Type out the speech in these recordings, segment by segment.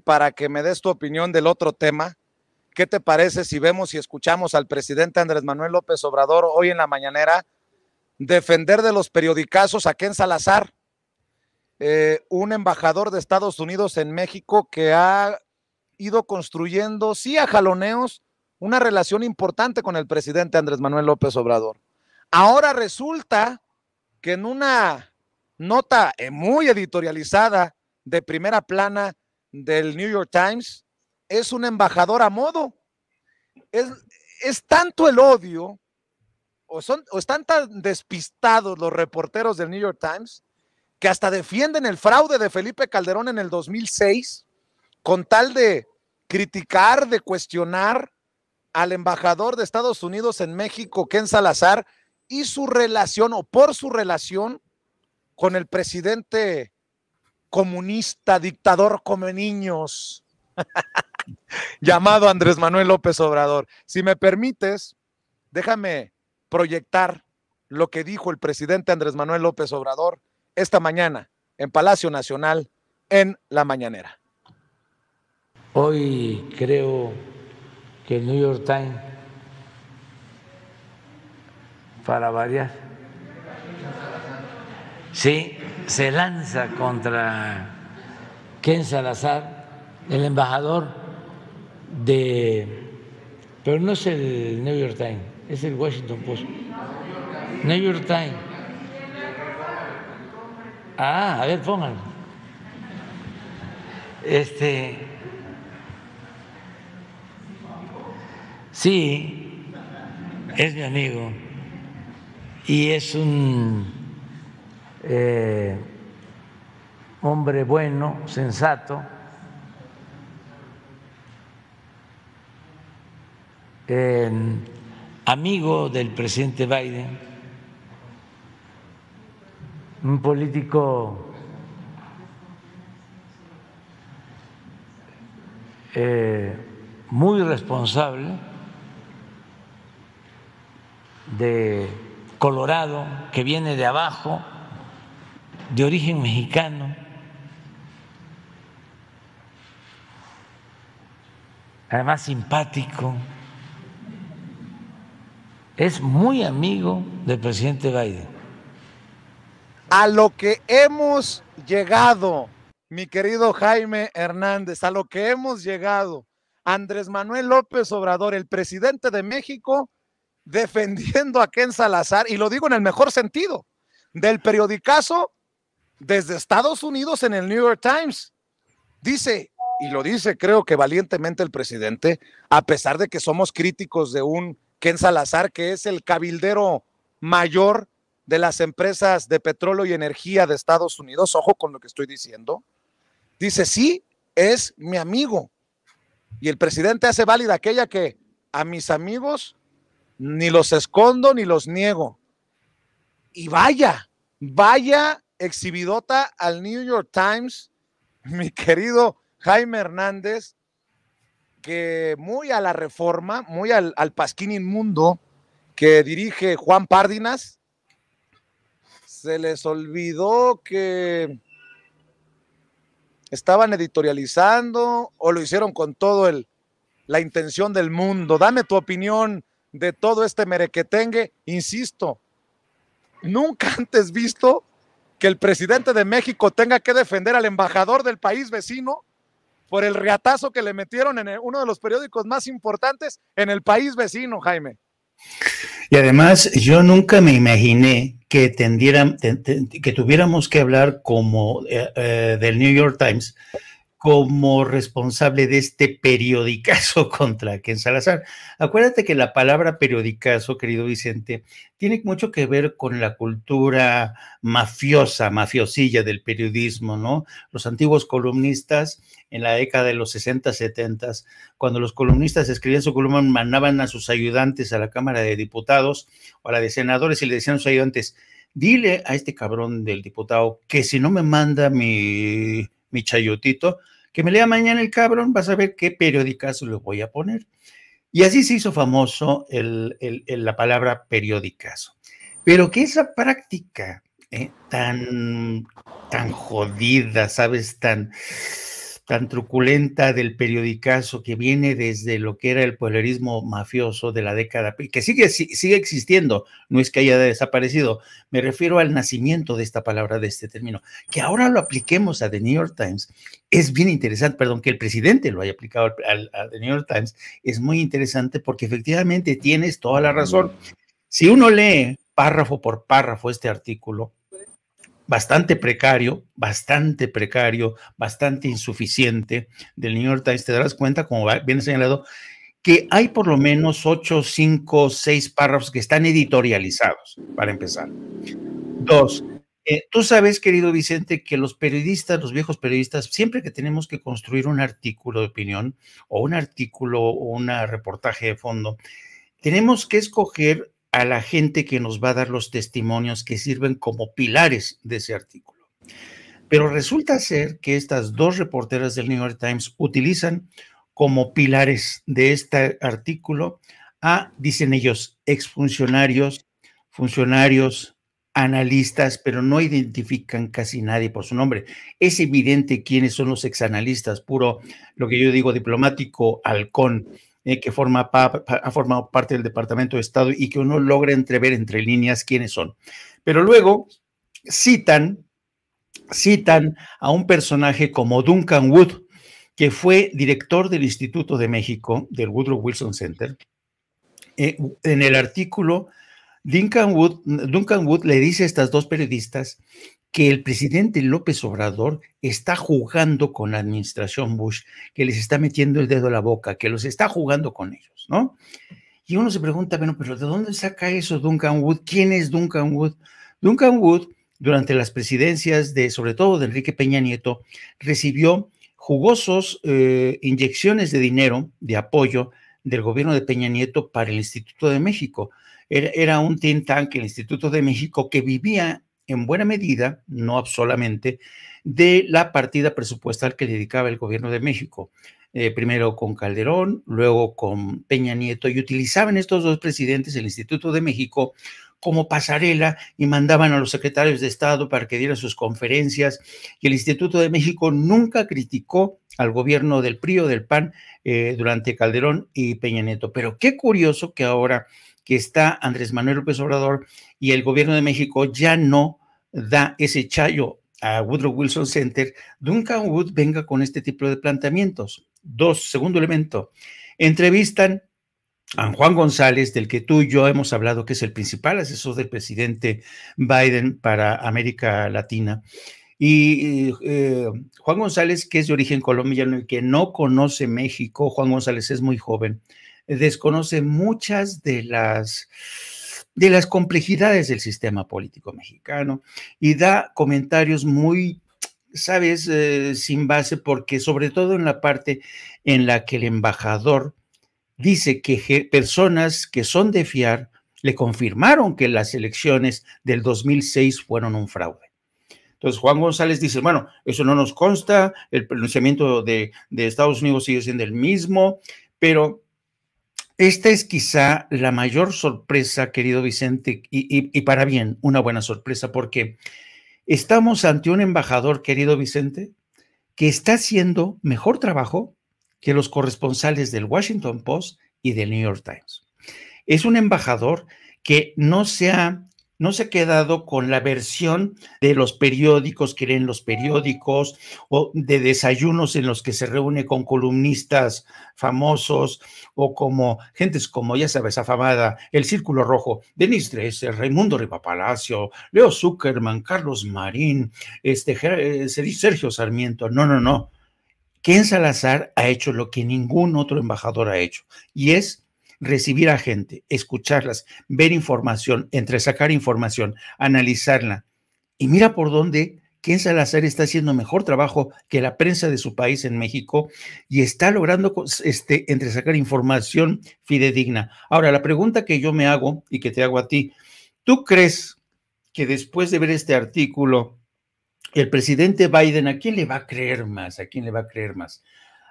para que me des tu opinión del otro tema. ¿Qué te parece si vemos y escuchamos al presidente Andrés Manuel López Obrador hoy en la mañanera defender de los periodicazos a Ken Salazar, eh, un embajador de Estados Unidos en México que ha ido construyendo, sí, a jaloneos, una relación importante con el presidente Andrés Manuel López Obrador? Ahora resulta que en una nota eh, muy editorializada de primera plana del New York Times es un embajador a modo. Es, tanto el odio, o, son, o están tan despistados los reporteros del New York Times, que hasta defienden el fraude de Felipe Calderón en el 2006 con tal de criticar, de cuestionar al embajador de Estados Unidos en México, Ken Salazar, y su relación o por su relación con el presidente comunista, dictador come niños, llamado Andrés Manuel López Obrador. Si me permites, déjame proyectar lo que dijo el presidente Andrés Manuel López Obrador esta mañana en Palacio Nacional en la mañanera. Hoy creo que el New York Times, para variar, sí, se lanza contra Ken Salazar, el embajador de, pero no es el New York Times, es el Washington Post. New York Times. Ah, a ver, pónganlo. Este. Sí, es mi amigo y es un eh, hombre bueno, sensato, amigo del presidente Biden, un político eh, muy responsable de Colorado, que viene de abajo, de origen mexicano. Además simpático. Es muy amigo del presidente Biden. A lo que hemos llegado, mi querido Jaime Hernández, a lo que hemos llegado. Andrés Manuel López Obrador, el presidente de México, defendiendo a Ken Salazar, y lo digo en el mejor sentido, del periodicazo desde Estados Unidos en el New York Times. Dice, y lo dice creo que valientemente el presidente, a pesar de que somos críticos de un Ken Salazar, que es el cabildero mayor de las empresas de petróleo y energía de Estados Unidos, ojo con lo que estoy diciendo, dice, sí, es mi amigo. Y el presidente hace válida aquella que a mis amigos ni los escondo ni los niego. Y vaya, vaya exhibidota al New York Times, mi querido Jaime Hernández, que muy a la reforma, muy al, pasquín inmundo que dirige Juan Párdinas, se les olvidó que estaban editorializando o lo hicieron con todo el la intención del mundo. Dame tu opinión de todo este merequetengue, insisto, nunca antes visto que el presidente de México tenga que defender al embajador del país vecino por el reatazo que le metieron en uno de los periódicos más importantes en el país vecino, Jaime. Y además, yo nunca me imaginé que, tendieran, que tuviéramos que hablar como eh, eh, del New York Times, como responsable de este periodicazo contra Ken Salazar. Acuérdate que la palabra periodicazo, querido Vicente, tiene mucho que ver con la cultura mafiosa, mafiosilla del periodismo, ¿no? Los antiguos columnistas en la década de los 60, 70, cuando los columnistas escribían su columna, mandaban a sus ayudantes a la Cámara de Diputados o a la de senadores y le decían a sus ayudantes, dile a este cabrón del diputado que si no me manda mi mi chayotito, que me lea mañana el cabrón, vas a ver qué periódicas le voy a poner. Y así se hizo famoso el, la palabra periódicas. Pero que esa práctica eh, tan, tan jodida, ¿sabes? Tan, tan truculenta del periodicazo que viene desde lo que era el polarismo mafioso de la década, que sigue, sigue existiendo, no es que haya desaparecido, me refiero al nacimiento de esta palabra, de este término, que ahora lo apliquemos a The New York Times, es bien interesante, perdón, que el presidente lo haya aplicado a The New York Times, es muy interesante porque efectivamente tienes toda la razón. Si uno lee párrafo por párrafo este artículo, bastante precario, bastante precario, bastante insuficiente del New York Times, te darás cuenta, como bien señalado, que hay por lo menos ocho, cinco, seis párrafos que están editorializados, para empezar. Dos, eh, tú sabes, querido Vicente, que los periodistas, los viejos periodistas, siempre que tenemos que construir un artículo de opinión o un artículo o un reportaje de fondo, tenemos que escoger a la gente que nos va a dar los testimonios que sirven como pilares de ese artículo. Pero resulta ser que estas dos reporteras del New York Times utilizan como pilares de este artículo a, dicen ellos, exfuncionarios, funcionarios, analistas, pero no identifican casi nadie por su nombre. Es evidente quiénes son los exanalistas, puro, lo que yo digo, diplomático halcón eh, que forma ha formado parte del Departamento de Estado y que uno logra entrever entre líneas quiénes son. Pero luego citan, citan a un personaje como Duncan Wood, que fue director del Instituto de México, del Woodrow Wilson Center, eh, en el artículo, Duncan Wood, Duncan Wood le dice a estas dos periodistas que el presidente López Obrador está jugando con la administración Bush, que les está metiendo el dedo a la boca, que los está jugando con ellos, ¿no? Y uno se pregunta, bueno, pero ¿de dónde saca eso Duncan Wood? ¿Quién es Duncan Wood? Duncan Wood, durante las presidencias de, sobre todo de Enrique Peña Nieto, recibió jugosos eh, inyecciones de dinero, de apoyo del gobierno de Peña Nieto para el Instituto de México. Era, un think tank, el Instituto de México, que vivía en buena medida, no solamente, de la partida presupuestal que dedicaba el gobierno de México. Eh, primero con Calderón, luego con Peña Nieto, y utilizaban estos dos presidentes el Instituto de México como pasarela y mandaban a los secretarios de Estado para que dieran sus conferencias. Y el Instituto de México nunca criticó al gobierno del PRI o del PAN eh, durante Calderón y Peña Nieto. Pero qué curioso que ahora que está Andrés Manuel López Obrador y el gobierno de México ya no da ese chayo a Woodrow Wilson Center, Duncan Wood venga con este tipo de planteamientos. Dos, segundo elemento, entrevistan a Juan González, del que tú y yo hemos hablado, que es el principal asesor del presidente Biden para América Latina. Y eh, eh, Juan González, que es de origen colombiano y que no conoce México, Juan González es muy joven, desconoce muchas de las de las complejidades del sistema político mexicano y da comentarios muy, sabes, eh, sin base, porque sobre todo en la parte en la que el embajador dice que personas que son de fiar le confirmaron que las elecciones del 2006 fueron un fraude. Entonces Juan González dice, bueno, eso no nos consta, el pronunciamiento de, de Estados Unidos sigue siendo el mismo, pero esta es quizá la mayor sorpresa, querido Vicente, y, para bien, una buena sorpresa, porque estamos ante un embajador, querido Vicente, que está haciendo mejor trabajo que los corresponsales del Washington Post y del New York Times. Es un embajador que no se ha no se ha quedado con la versión de los periódicos que leen los periódicos o de desayunos en los que se reúne con columnistas famosos o como gentes como, ya sabes, afamada, el Círculo Rojo, Denis Dresser, Raimundo Palacio, Leo Zuckerman, Carlos Marín, este, eh, Sergio Sarmiento. No, no, no. Ken Salazar ha hecho lo que ningún otro embajador ha hecho y es recibir a gente, escucharlas, ver información, entresacar información, analizarla. Y mira por dónde Ken Salazar está haciendo mejor trabajo que la prensa de su país en México y está logrando este, entresacar información fidedigna. Ahora, la pregunta que yo me hago y que te hago a ti, ¿tú crees que después de ver este artículo, el presidente Biden, ¿a quién le va a creer más? ¿A quién le va a creer más?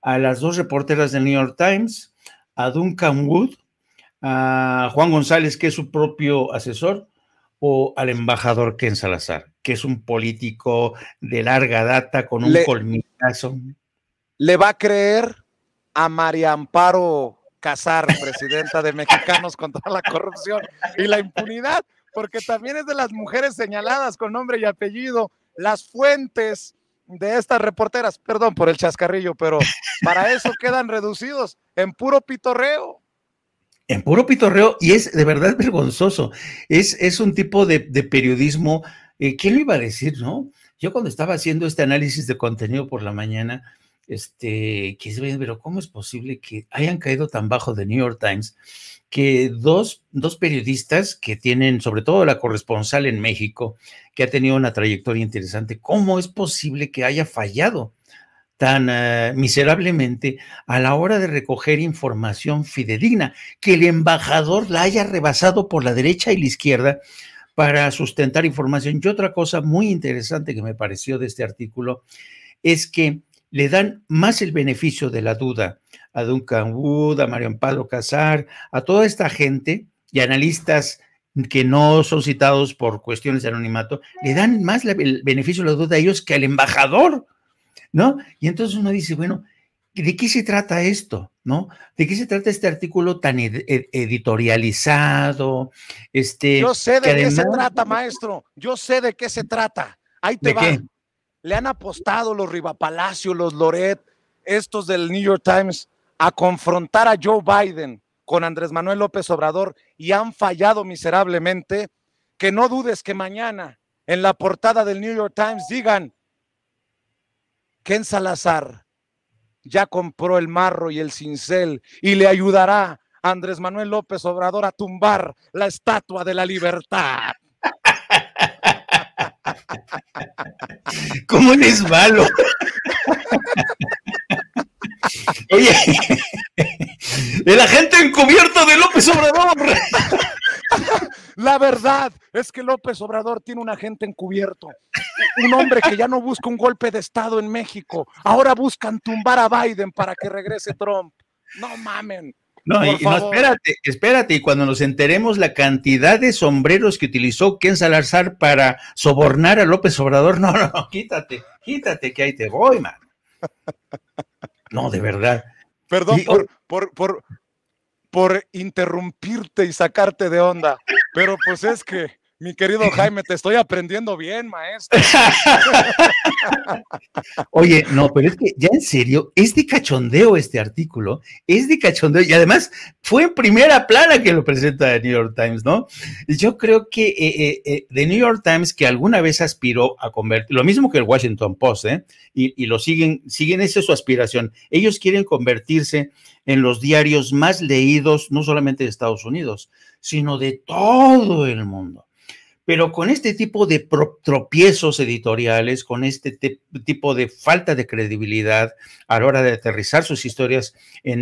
¿A las dos reporteras del New York Times? a Duncan Wood, a Juan González, que es su propio asesor, o al embajador Ken Salazar, que es un político de larga data con un le, ¿Le va a creer a María Amparo Casar, presidenta de Mexicanos contra la Corrupción y la Impunidad? Porque también es de las mujeres señaladas con nombre y apellido. Las fuentes de estas reporteras, perdón por el chascarrillo, pero para eso quedan reducidos en puro pitorreo. En puro pitorreo, y es de verdad vergonzoso. Es, es un tipo de, periodismo, eh, ¿quién lo iba a decir, no? Yo cuando estaba haciendo este análisis de contenido por la mañana, este, pero ¿cómo es posible que hayan caído tan bajo de New York Times que dos, periodistas que tienen, sobre todo la corresponsal en México, que ha tenido una trayectoria interesante, ¿cómo es posible que haya fallado? tan ah, miserablemente a la hora de recoger información fidedigna, que el embajador la haya rebasado por la derecha y la izquierda para sustentar información. Y otra cosa muy interesante que me pareció de este artículo es que le dan más el beneficio de la duda a Duncan Wood, a Mario Amparo Casar, a toda esta gente y analistas que no son citados por cuestiones de anonimato, le dan más el beneficio de la duda a ellos que al embajador, ¿no? Y entonces uno dice, bueno, ¿de qué se trata esto? ¿No? ¿De qué se trata este artículo tan editorializado? Este, Yo sé de qué se trata, maestro. Yo sé de qué se trata. Ahí te va le han apostado los Rivapalacio, los Loret, estos del New York Times, a confrontar a Joe Biden con Andrés Manuel López Obrador y han fallado miserablemente, que no dudes que mañana en la portada del New York Times digan, que en Salazar ya compró el marro y el cincel y le ayudará Andrés Manuel López Obrador a tumbar la estatua de la libertad. ¿Cómo eres malo? Oye, el agente encubierto de López Obrador. La verdad es que López Obrador tiene un agente encubierto. Un hombre que ya no busca un golpe de Estado en México. Ahora buscan tumbar a Biden para que regrese Trump. No mamen. No, espérate, espérate, y cuando nos enteremos la cantidad de sombreros que utilizó Ken Salazar para sobornar a López Obrador, no, no, quítate, quítate, que ahí te voy, man. No, de verdad. Perdón por, oh, por, por, por interrumpirte y sacarte de onda, pero pues es que mi querido Jaime, te estoy aprendiendo bien, maestro. Oye, no, pero es que ya en serio, es de cachondeo este artículo, es de cachondeo y además fue en primera plana que lo presenta el New York Times, ¿no? Yo creo que eh, eh, eh, The New York Times, que alguna vez aspiró a convertir, lo mismo que el Washington Post, ¿eh? Y, lo siguen, siguen, esa su aspiración. Ellos quieren convertirse en los diarios más leídos, no solamente de Estados Unidos, sino de todo el mundo. Pero con este tipo de tropiezos editoriales, con este tipo de falta de credibilidad a la hora de aterrizar sus historias en,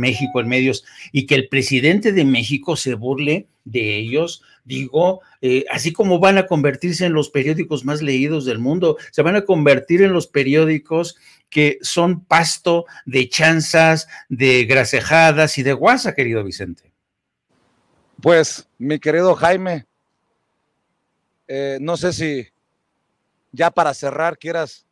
México, en medios, y que el presidente de México se burle de ellos, digo, eh, así como van a convertirse en los periódicos más leídos del mundo, se van a convertir en los periódicos que son pasto de chanzas, de gracejadas y de guasa, querido Vicente. Pues, mi querido Jaime, eh, no sé si ya para cerrar quieras